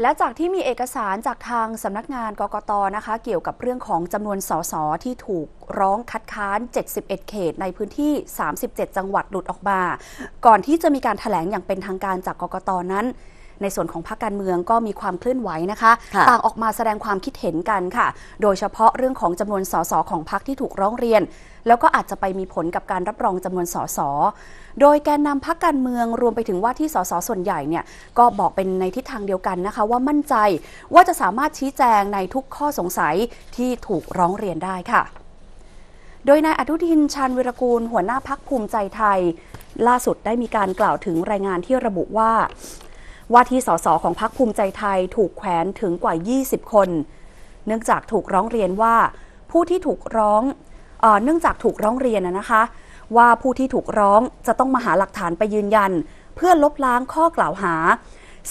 และจากที่มีเอกสารจากทางสำนักงานกกตนะคะ เกี่ยวกับเรื่องของจำนวนสสที่ถูกร้องคัดค้าน 71 เขตในพื้นที่ 37 จังหวัดหลุดออกมา ก่อนที่จะมีการถแถลงอย่างเป็นทางการจากกกตนั้นในส่วนของพรรคการเมืองก็มีความเคลื่อนไหวนะคะ ต่างออกมาแสดงความคิดเห็นกันค่ะ โดยเฉพาะเรื่องของจำนวนสสของพรรคที่ถูกร้องเรียน แล้วก็อาจจะไปมีผลกับการรับรองจำนวนสส โดยแกนนำพรรคการเมืองรวมไปถึงว่าที่สสส่วนใหญ่เนี่ย ก็บอกเป็นในทิศทางเดียวกันนะคะ ว่ามั่นใจว่าจะสามารถชี้แจงในทุกข้อสงสัยที่ถูกร้องเรียนได้ค่ะ โดยนายอนุทินชาญวิรกูลหัวหน้าพักภูมิใจไทย ล่าสุดได้มีการกล่าวถึงรายงานที่ระบุว่าว่าที่สสของพักภูมิใจไทยถูกแขวนถึงกว่า 20 คน เนื่องจากถูกร้องเรียนว่าผู้ที่ถูกร้องเนื่องจากถูกร้องเรียนนะคะ ว่าผู้ที่ถูกร้องจะต้องมาหาหลักฐานไปยืนยัน เพื่อลบล้างข้อกล่าวหา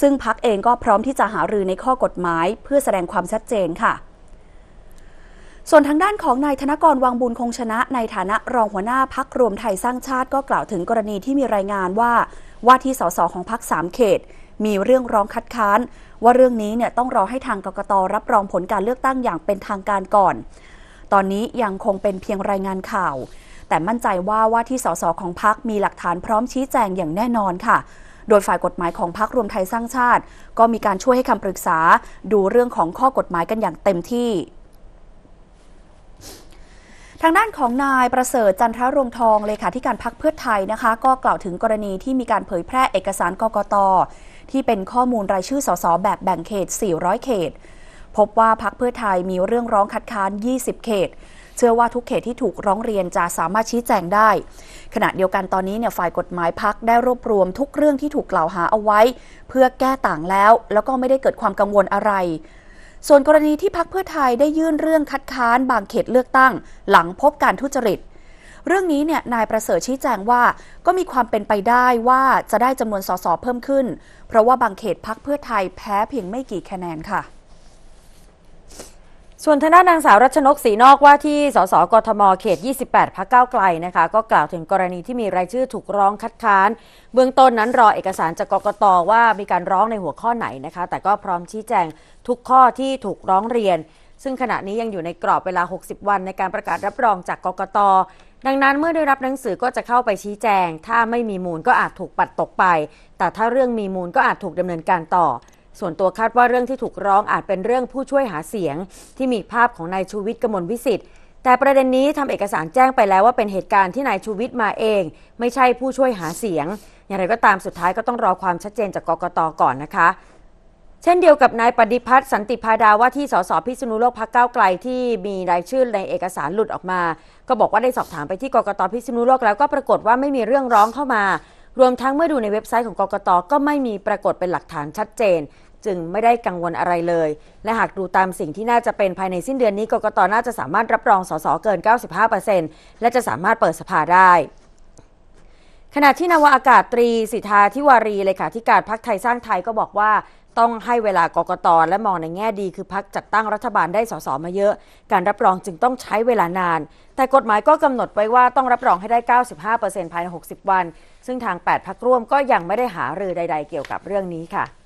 ซึ่งพักเองก็พร้อมที่จะหารือในข้อกฎหมายเพื่อแสดงความชัดเจนค่ะ ส่วนทางด้านของนายธนกรวังบุญคงชนะ ในฐานะรองหัวหน้าพักรวมไทยสร้างชาติก็กล่าวถึงกรณีที่มีรายงานว่าว่าที่สสของพักสามเขตมีเรื่องร้องคัดค้าน ว่าเรื่องนี้เนี่ยต้องรอให้ทางกกตรับรองผลการเลือกตั้งอย่างเป็นทางการก่อน ตอนนี้ยังคงเป็นเพียงรายงานข่าว แต่มั่นใจว่าว่าที่สสของพักมีหลักฐานพร้อมชี้แจงอย่างแน่นอนค่ะ โดยฝ่ายกฎหมายของพักรวมไทยสร้างชาติ ก็มีการช่วยให้คำปรึกษา ดูเรื่องของข้อกฎหมายกันอย่างเต็มที่างด้านของนายประเสริฐจันทรรงทอง เลขาธิการพักเพื่อไทยนะคะ ก็กล่าวถึงกรณีที่มีการเผยแพร่เอกสารกกตที่เป็นข้อมูลรายชื่อสสแบบแบ่งเขต 400 เขตพบว่าพักเพื่อไทยมีเรื่องร้องคัดค้าน 20 เขต เชื่อว่าทุกเขตที่ถูกร้องเรียนจะสามารถชี้แจงได้ ขณะเดียวกันตอนนี้เนี่ยฝ่ายกฎหมายพักได้รวบรวม ทุกเรื่องที่ถูกกล่าวหาเอาไว้ เพื่อแก้ต่างแล้วแล้วก็ไม่ได้เกิดความกังวลอะไรส่วนกรณีที่พักเพื่อไทยได้ยื่นเรื่องคัดค้านบางเขตเลือกตั้งหลังพบการทุจริต เรื่องนี้เนี่ยนายประเสริฐชี้แจงว่าก็มีความเป็นไปได้ว่าจะได้จำนวนสสเพิ่มขึ้น เพราะว่าบางเขตพักเพื่อไทยแพ้เพียงไม่กี่คะแนนค่ะส่วนทนานางสาวรัชนกศรีนอกว่าที่สสกทมเขต 28พักเก้าไกลนะคะก็กล่าวถึงกรณีที่มีรายชื่อถูกร้องคัดค้าน เบื้องต้นนั้นรอเอกสารจากกกตว่ามีการร้องในหัวข้อไหนนะคะ แต่ก็พร้อมชี้แจงทุกข้อที่ถูกร้องเรียน ซึ่งขณะนี้ยังอยู่ในกรอบเวลา 60 วันในการประกาศรับรองจากกกตดังนั้นเมื่อได้รับหนังสือก็จะเข้าไปชี้แจง ถ้าไม่มีมูลก็อาจถูกปัดตกไป แต่ถ้าเรื่องมีมูลก็อาจถูกดำเนินการต่อส่วนตัวคาดว่าเรื่องที่ถูกร้องอาจเป็นเรื่องผู้ช่วยหาเสียง ที่มีภาพของนายชูวิทย์กมลวิสิทธิ์แต่ประเด็นนี้ทำเอกสารแจ้งไปแล้ว ว่าเป็นเหตุการณ์ที่นายชูวิทย์มาเอง ไม่ใช่ผู้ช่วยหาเสียง อย่างไรก็ตามสุดท้ายก็ต้องรอความชัดเจนจากกกตก่อนนะคะ เช่นเดียวกับนายปฏิพัฒน์สันติพาดาว่าที่สสพิษณุโลกพักเก้าไกลที่มีรายชื่อในเอกสารหลุดออกมา ก็บอกว่าได้สอบถามไปที่กกตพิษณุโลกแล้วก็ปรากฏว่าไม่มีเรื่องร้องเข้ามา รวมทั้งเมื่อดูในเว็บไซต์ของกกตก็ไม่มีปรากฏเป็นหลักฐานชัดเจนจึงไม่ได้กังวลอะไรเลย และหากดูตามสิ่งที่น่าจะเป็นภายในสิ้นเดือนนี้ กกตน่าจะสามารถรับรอง สส เกิน 95%และจะสามารถเปิดสภาได้ ขณะที่นาวาอากาศตรี สิทธาทิวารีเลขาธิการพักไทยสร้างไทยก็บอกว่าต้องให้เวลา กกตและมองในแง่ดีคือพักจัดตั้งรัฐบาลได้ สส มาเยอะ การรับรองจึงต้องใช้เวลานาน แต่กฎหมายก็กำหนดไว้ว่าต้องรับรองให้ได้ 95%ภายใน 60 วัน ซึ่งทาง 8 พักร่วมก็ยังไม่ได้หารือใด ๆ เกี่ยวกับเรื่องนี้ค่ะ